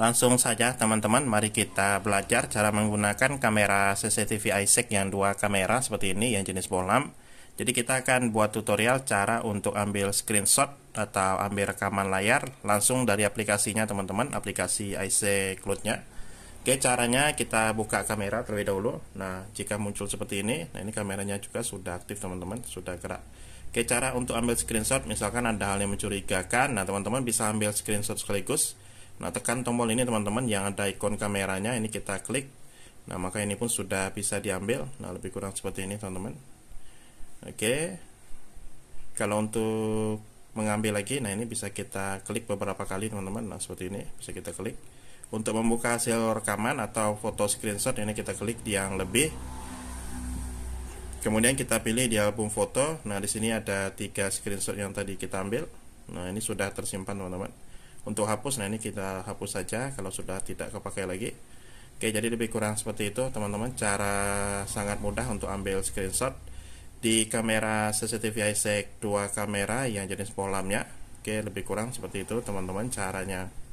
Langsung saja teman-teman mari kita belajar cara menggunakan kamera CCTV iSec yang dua kamera seperti ini yang jenis bolam. Jadi kita akan buat tutorial cara untuk ambil screenshot atau ambil rekaman layar langsung dari aplikasinya teman-teman, aplikasi iSec Cloud-nya. Oke, caranya kita buka kamera terlebih dahulu. Nah, jika muncul seperti ini, nah ini kameranya juga sudah aktif teman-teman, sudah gerak. Oke, cara untuk ambil screenshot, misalkan ada hal yang mencurigakan, nah teman-teman bisa ambil screenshot sekaligus. Nah tekan tombol ini teman-teman yang ada ikon kameranya ini kita klik. Nah maka ini pun sudah bisa diambil. Nah lebih kurang seperti ini teman-teman. Oke. Kalau untuk mengambil lagi, nah ini bisa kita klik beberapa kali teman-teman. Nah seperti ini bisa kita klik. Untuk membuka hasil rekaman atau foto screenshot ini kita klik di yang lebih. Kemudian kita pilih di album foto. Nah di sini ada tiga screenshot yang tadi kita ambil. Nah ini sudah tersimpan teman-teman untuk hapus nah ini kita hapus saja kalau sudah tidak kepakai lagi oke jadi lebih kurang seperti itu teman-teman cara sangat mudah untuk ambil screenshot di kamera CCTV ISEC dua kamera yang jenis polamnya oke lebih kurang seperti itu teman-teman caranya